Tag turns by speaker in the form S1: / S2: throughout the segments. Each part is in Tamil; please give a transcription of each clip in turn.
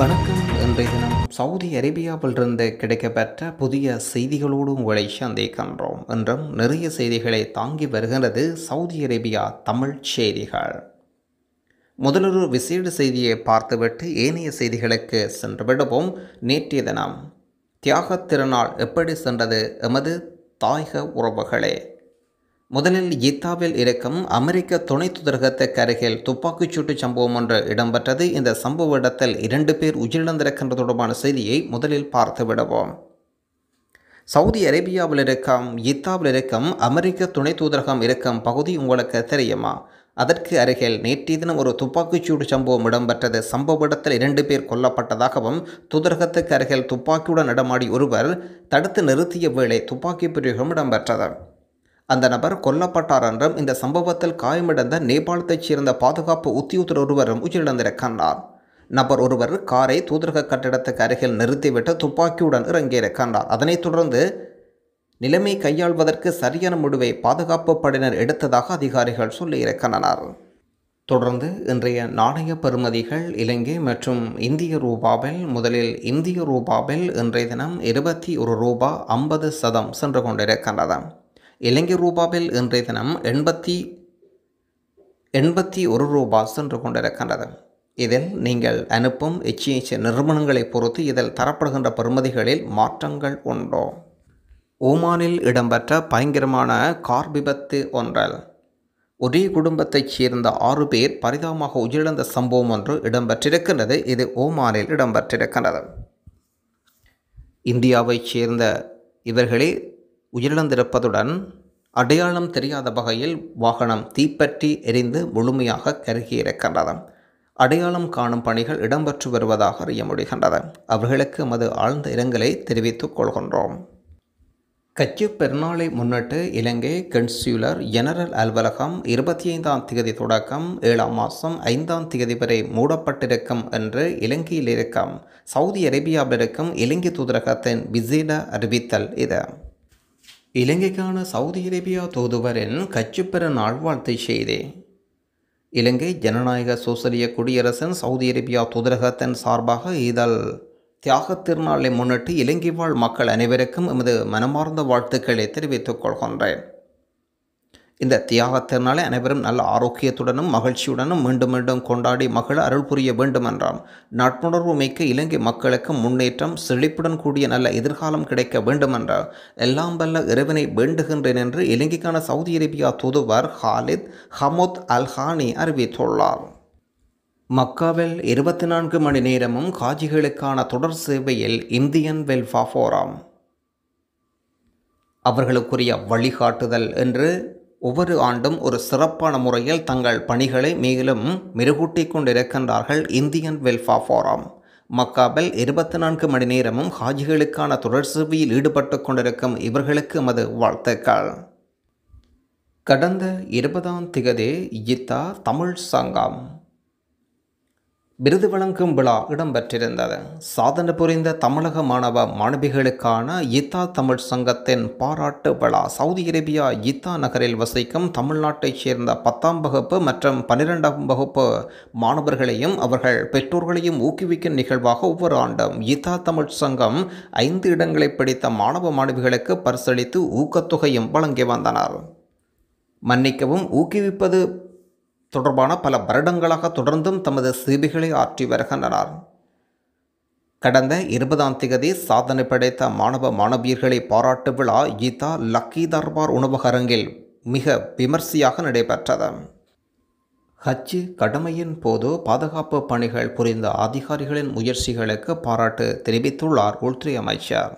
S1: வணக்கம் இன்றைய தினம் சவுதி அரேபியாவிலிருந்து கிடைக்கப்பெற்ற புதிய செய்திகளோடு உங்களை சந்திக்கின்றோம் என்றும் நிறைய செய்திகளை தாங்கி வருகிறது சவுதி அரேபியா தமிழ் செய்திகள் முதலொரு விசேட செய்தியை பார்த்துவிட்டு ஏனைய செய்திகளுக்கு சென்று விடுவோம் நேற்றைய தினம் தியாகத் திருநாள் எப்படி சென்றது எமது தாயக உறவுகளே முதலில் இத்தாவில் இருக்கும் அமெரிக்க துணை தூதரகத்துக்கு அருகில் துப்பாக்கிச்சூட்டு சம்பவம் ஒன்று இடம்பெற்றது இந்த சம்பவ இடத்தில் இரண்டு பேர் உயிரிழந்திருக்கின்ற தொடர்பான செய்தியை முதலில் பார்த்து விடுவோம் சவுதி அரேபியாவில் இருக்கும் இத்தாவில் இருக்கும் அமெரிக்க துணை தூதரகம் இருக்கும் பகுதி உங்களுக்கு தெரியுமா அதற்கு அருகில் நேற்றைய தினம் ஒரு துப்பாக்கிச்சூடு சம்பவம் இடம்பெற்றது சம்பவ இடத்தில் இரண்டு பேர் கொல்லப்பட்டதாகவும் தூதரகத்துக்கு அருகில் துப்பாக்கியுடன் நடமாடி ஒருவர் தடுத்து நிறுத்திய வேளை துப்பாக்கி பிரிவுகளும் இடம்பெற்றது அந்த நபர் கொல்லப்பட்டார் என்றும் இந்த சம்பவத்தில் காயமடைந்த நேபாளத்தைச் சேர்ந்த பாதுகாப்பு உத்தியோகர் ஒருவரும் உயிரிழந்திருக்கின்றார் நபர் ஒருவர் காரை தூதரக கட்டிடத்துக்கு அருகில் நிறுத்திவிட்டு துப்பாக்கியுடன் இறங்கியிருக்கின்றார் அதனைத் தொடர்ந்து நிலைமை கையாள்வதற்கு சரியான முடிவை பாதுகாப்பு படையினர் எடுத்ததாக அதிகாரிகள் சொல்லியிருக்கின்றனர் தொடர்ந்து இன்றைய நாணய பெறுமதிகள் இலங்கை மற்றும் இந்திய ரூபாவில் முதலில் இந்திய ரூபாவில் இன்றைய தினம் இருபத்தி ஒரு ரூபா ஐம்பது சதம் சென்று கொண்டிருக்கின்றன இலங்கை ரூபாவில் இன்றைய தினம் எண்பத்தி எண்பத்தி ஒரு ரூபா சென்று கொண்டிருக்கின்றது இதில் நீங்கள் அனுப்பும் எச்இஎச் நிறுவனங்களை பொறுத்து இதில் தரப்படுகின்ற பெறுமதிகளில் மாற்றங்கள் உண்டோ ஓமானில் இடம்பெற்ற பயங்கரமான கார் விபத்து ஒன்றல் ஒரே குடும்பத்தைச் சேர்ந்த ஆறு பேர் பரிதாபமாக உயிரிழந்த சம்பவம் ஒன்று இடம்பெற்றிருக்கின்றது இது ஓமானில் இடம்பெற்றிருக்கின்றது இந்தியாவைச் சேர்ந்த இவர்களே உயிரிழந்திருப்பதுடன் அடையாளம் தெரியாத வகையில் வாகனம் தீப்பற்றி எரிந்து முழுமையாக கருகியிருக்கின்றது அடையாளம் காணும் பணிகள் இடம்பெற்று வருவதாக அறிய முடிகின்றது அவர்களுக்கு நமது ஆழ்ந்த இரங்கலை தெரிவித்துக் கொள்கின்றோம் கட்சி பெருநாளை முன்னிட்டு இலங்கை கன்சியூலர் ஜெனரல் அலுவலகம் இருபத்தி ஐந்தாம் தேதி தொடக்கம் ஏழாம் மாதம் ஐந்தாம் தேதி வரை மூடப்பட்டிருக்கும் என்று இலங்கையில் இருக்கும் சவுதி அரேபியாவில் இருக்கும் இலங்கை தூதரகத்தின் விசேட அறிவித்தல் இது இலங்கைக்கான சவுதி அரேபியா தூதுவரின் கச்சிப்பெற நாள்வாழ்த்தை செய்தி இலங்கை ஜனநாயக சோசலிய குடியரசின் சவுதி அரேபியா தூதரகத்தின் சார்பாக இதழ் தியாகத் திருநாளை முன்னிட்டு இலங்கை வாழ் மக்கள் அனைவருக்கும் எமது மனமார்ந்த வாழ்த்துக்களை தெரிவித்துக் கொள்கின்றேன் இந்த தியாகத்தினாலே அனைவரும் நல்ல ஆரோக்கியத்துடனும் மகிழ்ச்சியுடனும் மீண்டும் மீண்டும் கொண்டாடி மகள் அருள் புரிய வேண்டும் என்றாம் நட்புணர்வு மிக்க இலங்கை மக்களுக்கு முன்னேற்றம் செழிப்புடன் கூடிய நல்ல எதிர்காலம் கிடைக்க வேண்டும் என்றார் எல்லாம் வல்ல இறைவனை வேண்டுகின்றேன் என்று இலங்கைக்கான சவுதி அரேபியா தூதுவர் ஹாலித் ஹமோத் அல்ஹானி அறிவித்துள்ளார் மக்காவில் இருபத்தி நான்கு மணி நேரமும் காஜிகளுக்கான தொடர் சேவையில் இந்தியன் வெல்ஃபாஃபோராம் அவர்களுக்குரிய வழிகாட்டுதல் என்று ஒவ்வொரு ஆண்டும் ஒரு சிறப்பான முறையில் தங்கள் பணிகளை மேலும் மெருகூட்டி கொண்டிருக்கின்றார்கள் இந்தியன் வெல்ஃபா ஃபோரம் மக்காபில் இருபத்தி நான்கு மணி நேரமும் ஹாஜிகளுக்கான தொடர் சேவையில் ஈடுபட்டு கொண்டிருக்கும் இவர்களுக்கு மது வாழ்த்துக்கள் கடந்த இருபதாம் திகதி இத்தா தமிழ் சங்கம் விருது வழங்கும் விழா இடம்பெற்றிருந்தது சாதனை புரிந்த தமிழக மாணவ மாணவிகளுக்கான இத்தா தமிழ் சங்கத்தின் பாராட்டு விழா சவுதி அரேபியா இத்தா நகரில் வசிக்கும் தமிழ்நாட்டைச் சேர்ந்த பத்தாம் வகுப்பு மற்றும் பன்னிரெண்டாம் வகுப்பு மாணவர்களையும் அவர்கள் பெற்றோர்களையும் ஊக்குவிக்கும் நிகழ்வாக ஒவ்வொரு ஆண்டும் இத்தா தமிழ் சங்கம் ஐந்து இடங்களை பிடித்த மாணவ மாணவிகளுக்கு பரிசளித்து ஊக்கத்தொகையும் வழங்கி வந்தனர் மன்னிக்கவும் ஊக்குவிப்பது தொடர்பான பல வருடங்களாக தொடர்ந்தும் தமது சேவைகளை ஆற்றி வருகின்றனர் கடந்த இருபதாம் திகதி சாதனை படைத்த மாணவ மாணவியர்களை பாராட்டு விழா கீதா லக்கி தர்பார் உணவகரங்கில் மிக விமர்சையாக நடைபெற்றது ஹச்சு கடமையின் போது பாதுகாப்பு பணிகள் புரிந்த அதிகாரிகளின் முயற்சிகளுக்கு பாராட்டு தெரிவித்துள்ளார் உள்துறை அமைச்சர்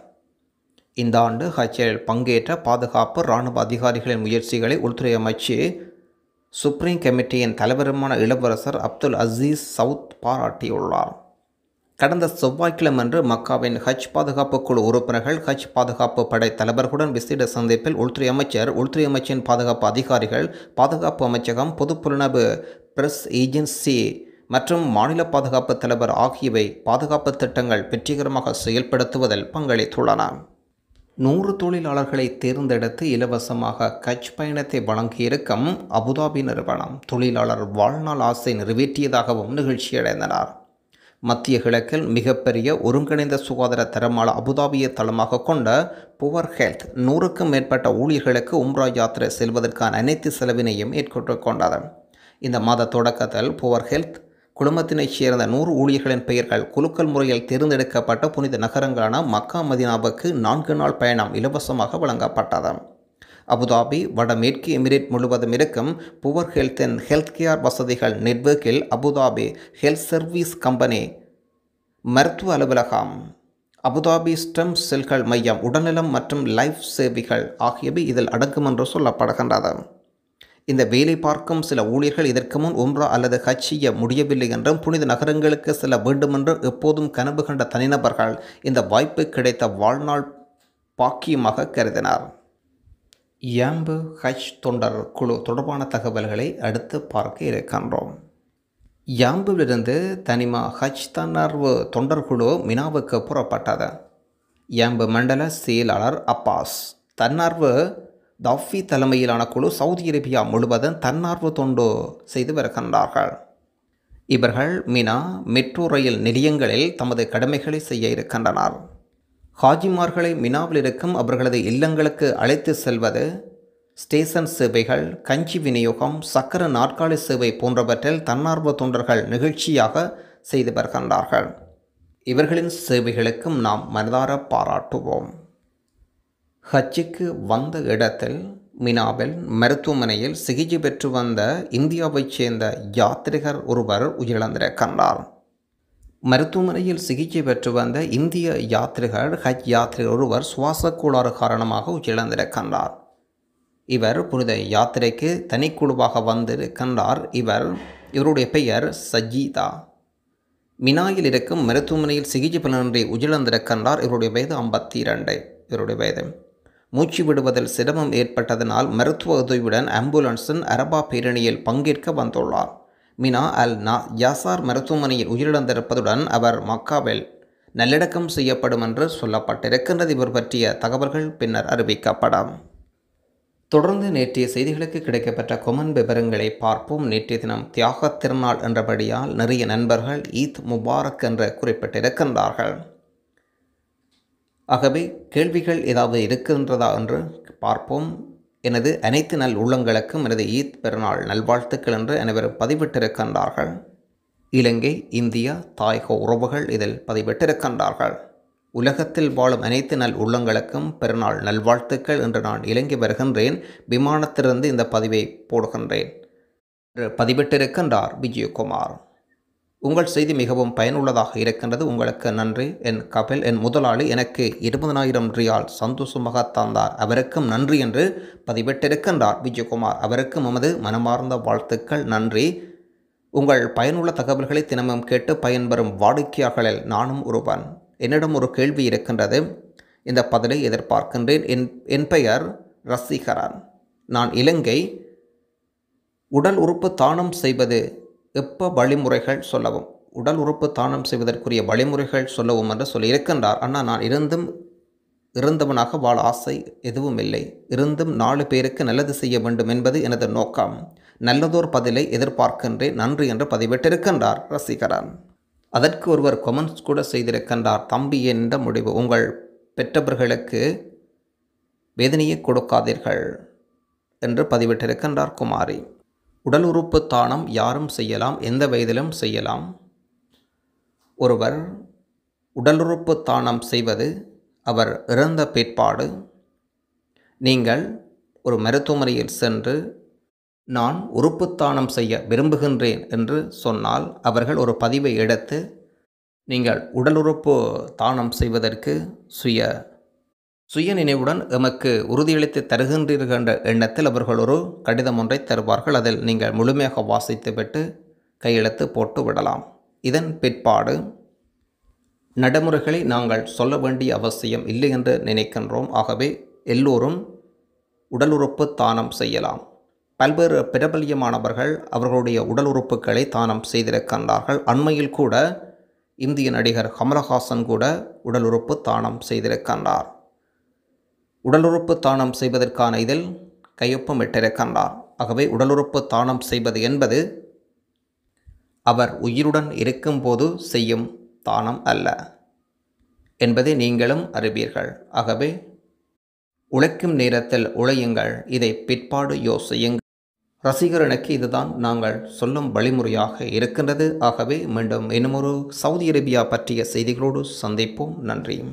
S1: இந்த ஆண்டு ஹஜ்ஜில் பங்கேற்ற பாதுகாப்பு இராணுவ அதிகாரிகளின் முயற்சிகளை உள்துறை அமைச்சு சுப்ரீம் கமிட்டியின் தலைவருமான இளவரசர் அப்துல் அசீஸ் சவுத் பாராட்டியுள்ளார் கடந்த செவ்வாய்க்கிழமன்று மக்காவின் ஹஜ் பாதுகாப்பு குழு உறுப்பினர்கள் ஹஜ் பாதுகாப்பு படை தலைவர்களுடன் விசேட சந்திப்பில் உள்துறை அமைச்சர் உள்துறை அமைச்சின் பாதுகாப்பு அதிகாரிகள் பாதுகாப்பு அமைச்சகம் பொது புலனாய்வு பிரஸ் ஏஜென்சி மற்றும் மாநில பாதுகாப்பு தலைவர் ஆகியவை பாதுகாப்பு திட்டங்கள் வெற்றிகரமாக செயல்படுத்துவதில் பங்களித்துள்ளன நூறு தொழிலாளர்களை தேர்ந்தெடுத்து இலவசமாக கட்ச் பயணத்தை வழங்கியிருக்கும் அபுதாபி நிறுவனம் தொழிலாளர் வாழ்நாள் ஆசை நிறைவேற்றியதாகவும் நிகழ்ச்சியடைந்தனர் மத்திய கிழக்கில் மிகப்பெரிய ஒருங்கிணைந்த சுகாதார தரமான அபுதாபியை தளமாக கொண்ட புவர் ஹெல்த் நூறுக்கும் மேற்பட்ட ஊழியர்களுக்கு உம்ரா யாத்திரை செல்வதற்கான அனைத்து செலவினையும் ஏற்றுக்கொண்டது இந்த மாத தொடக்கத்தில் புவர் ஹெல்த் குடும்பத்தினைச் சேர்ந்த நூறு ஊழியர்களின் பெயர்கள் குலுக்கல் முறையில் தேர்ந்தெடுக்கப்பட்ட புனித நகரங்களான மக்கா மதினாவுக்கு நான்கு நாள் பயணம் இலவசமாக வழங்கப்பட்டது அபுதாபி வடமேற்கு எமிரேட் முழுவதும் இருக்கும் poor health and health care வசதிகள் நெட்வொர்க்கில் அபுதாபி ஹெல்த் சர்வீஸ் கம்பெனி மருத்துவ அலுவலகம் அபுதாபி ஸ்டெம் செல்கள் மையம் உடல்நலம் மற்றும் லைஃப் சேவைகள் ஆகியவை இதில் அடங்கும் என்று சொல்லப்படுகின்றது இந்த வேலை பார்க்கும் சில ஊழியர்கள் இதற்கு முன் உம்ரா அல்லது ஹஜ் செய்ய முடியவில்லை என்றும் புனித நகரங்களுக்கு செல்ல வேண்டுமென்று எப்போதும் கனவு கண்ட தனிநபர்கள் இந்த வாய்ப்பு கிடைத்த வாழ்நாள் பாக்கியமாக கருதினார் யாம்பு ஹஜ் தொண்டர் குழு தொடர்பான தகவல்களை அடுத்து பார்க்க இருக்கின்றோம் யாம்புவிலிருந்து தனிமா ஹஜ் தன்னார்வு தொண்டர் குழு மினாவுக்கு புறப்பட்டது யாம்பு மண்டல செயலாளர் அப்பாஸ் தன்னார்வு தஃபி தலைமையிலான குழு சவுதி அரேபியா முழுவதும் தன்னார்வ தொண்டு செய்து வருகின்றார்கள் இவர்கள் மினா மெட்ரோ ரயில் நிலையங்களில் தமது கடமைகளை செய்ய இருக்கின்றனர் ஹாஜிமார்களை மினாவில் இருக்கும் அவர்களது இல்லங்களுக்கு அழைத்து செல்வது ஸ்டேஷன் சேவைகள் கஞ்சி விநியோகம் சக்கர நாற்காலி சேவை போன்றவற்றில் தன்னார்வ தொண்டர்கள் நிகழ்ச்சியாக செய்து வருகின்றார்கள் இவர்களின் சேவைகளுக்கும் நாம் மனதார பாராட்டுவோம் ஹஜ்ஜுக்கு வந்த இடத்தில் மினாவில் மருத்துவமனையில் சிகிச்சை பெற்று வந்த இந்தியாவைச் சேர்ந்த யாத்திரிகர் ஒருவர் உயிரிழந்திருக்கின்றார் மருத்துவமனையில் சிகிச்சை பெற்று வந்த இந்திய யாத்திரிகர் ஹஜ் யாத்திரிகர் ஒருவர் சுவாச கோளாறு காரணமாக உயிரிழந்திருக்கின்றார் இவர் புனித யாத்திரைக்கு தனிக்குழுவாக வந்திருக்கின்றார் இவர் இவருடைய பெயர் சஜீதா மினாயில் இருக்கும் மருத்துவமனையில் சிகிச்சை பலனின்றி உயிரிழந்திருக்கின்றார் இவருடைய வயது ஐம்பத்தி இரண்டு இவருடைய வயது மூச்சு விடுவதில் சிரமம் ஏற்பட்டதனால் மருத்துவ உதவியுடன் ஆம்புலன்ஸின் அரபா பேரணியில் பங்கேற்க வந்துள்ளார் மினா அல் நா யாசார் மருத்துவமனையில் உயிரிழந்திருப்பதுடன் அவர் மக்காவில் நல்லடக்கம் செய்யப்படும் என்று சொல்லப்பட்டிருக்கின்றது இவர் பற்றிய தகவல்கள் பின்னர் அறிவிக்கப்படும் தொடர்ந்து நேற்றைய செய்திகளுக்கு கிடைக்கப்பட்ட கொமன் விவரங்களை பார்ப்போம் நேற்றைய தினம் தியாக திருநாள் என்றபடியால் நிறைய நண்பர்கள் ஈத் முபாரக் என்று குறிப்பிட்டிருக்கின்றார்கள் ஆகவே கேள்விகள் ஏதாவது இருக்கின்றதா என்று பார்ப்போம் எனது அனைத்து நல் உள்ளங்களுக்கும் எனது ஈத் பெருநாள் நல்வாழ்த்துக்கள் என்று அனைவரும் பதிவிட்டிருக்கின்றார்கள் இலங்கை இந்தியா தாயக உறவுகள் இதில் பதிவிட்டிருக்கின்றார்கள் உலகத்தில் வாழும் அனைத்து நல் உள்ளங்களுக்கும் பெருநாள் நல்வாழ்த்துக்கள் என்று நான் இலங்கி வருகின்றேன் விமானத்திலிருந்து இந்த பதிவை போடுகின்றேன் பதிவிட்டிருக்கின்றார் விஜயகுமார் உங்கள் செய்தி மிகவும் பயனுள்ளதாக இருக்கின்றது உங்களுக்கு நன்றி என் கபில் என் முதலாளி எனக்கு இருபதனாயிரம் ரியால் சந்தோஷமாக தந்தார் அவருக்கும் நன்றி என்று பதிவிட்டிருக்கின்றார் விஜயகுமார் அவருக்கும் நமது மனமார்ந்த வாழ்த்துக்கள் நன்றி உங்கள் பயனுள்ள தகவல்களை தினமும் கேட்டு பயன்பெறும் வாடிக்கையாளர்களில் நானும் ஒருவன் என்னிடம் ஒரு கேள்வி இருக்கின்றது இந்த பதிலை எதிர்பார்க்கின்றேன் என் என் பெயர் ரசிகரன் நான் இலங்கை உடல் உறுப்பு தானம் செய்வது எப்போ வழிமுறைகள் சொல்லவும் உடல் உறுப்பு தானம் செய்வதற்குரிய வழிமுறைகள் சொல்லவும் என்று இருக்கின்றார் அண்ணா நான் இருந்தும் இருந்தவனாக வாழ் ஆசை எதுவும் இல்லை இருந்தும் நாலு பேருக்கு நல்லது செய்ய வேண்டும் என்பது எனது நோக்கம் நல்லதோர் பதிலை எதிர்பார்க்கின்றேன் நன்றி என்று பதிவிட்டிருக்கின்றார் ரசிகரன் அதற்கு ஒருவர் கொமெண்ட்ஸ் கூட செய்திருக்கின்றார் தம்பி என்ற முடிவு உங்கள் பெற்றவர்களுக்கு வேதனையை கொடுக்காதீர்கள் என்று பதிவிட்டிருக்கின்றார் குமாரி உடல் உறுப்பு தானம் யாரும் செய்யலாம் எந்த வயதிலும் செய்யலாம் ஒருவர் உடலுறுப்பு தானம் செய்வது அவர் இறந்த பிற்பாடு நீங்கள் ஒரு மருத்துவமனையில் சென்று நான் உறுப்பு தானம் செய்ய விரும்புகின்றேன் என்று சொன்னால் அவர்கள் ஒரு பதிவை எடுத்து நீங்கள் உடலுறுப்பு தானம் செய்வதற்கு சுய சுய நினைவுடன் எமக்கு உறுதியளித்து தருகின்றீர்கள் என்ற எண்ணத்தில் அவர்கள் ஒரு கடிதம் ஒன்றை தருவார்கள் அதில் நீங்கள் முழுமையாக வாசித்து விட்டு கையெழுத்து போட்டு விடலாம் இதன் பிற்பாடு நடைமுறைகளை நாங்கள் சொல்ல வேண்டிய அவசியம் இல்லை என்று நினைக்கின்றோம் ஆகவே எல்லோரும் உடல் உறுப்பு தானம் செய்யலாம் பல்வேறு பிரபல்யமானவர்கள் அவர்களுடைய உடல் உறுப்புகளை தானம் செய்திருக்கின்றார்கள் அண்மையில் கூட இந்திய நடிகர் கமலஹாசன் கூட உடல் உறுப்பு தானம் செய்திருக்கின்றார் உடலுறுப்பு தானம் செய்வதற்கான இதில் கையொப்பமிட்டிருக்கின்றார் ஆகவே உடலுறுப்பு தானம் செய்வது என்பது அவர் உயிருடன் இருக்கும்போது செய்யும் தானம் அல்ல என்பதை நீங்களும் அறிவீர்கள் ஆகவே உழைக்கும் நேரத்தில் உழையுங்கள் இதை பிற்பாடு யோசியுங்கள் ரசிகரனுக்கு இதுதான் நாங்கள் சொல்லும் வழிமுறையாக இருக்கின்றது ஆகவே மீண்டும் இன்னமொரு சவுதி அரேபியா பற்றிய செய்திகளோடு சந்திப்போம் நன்றியும்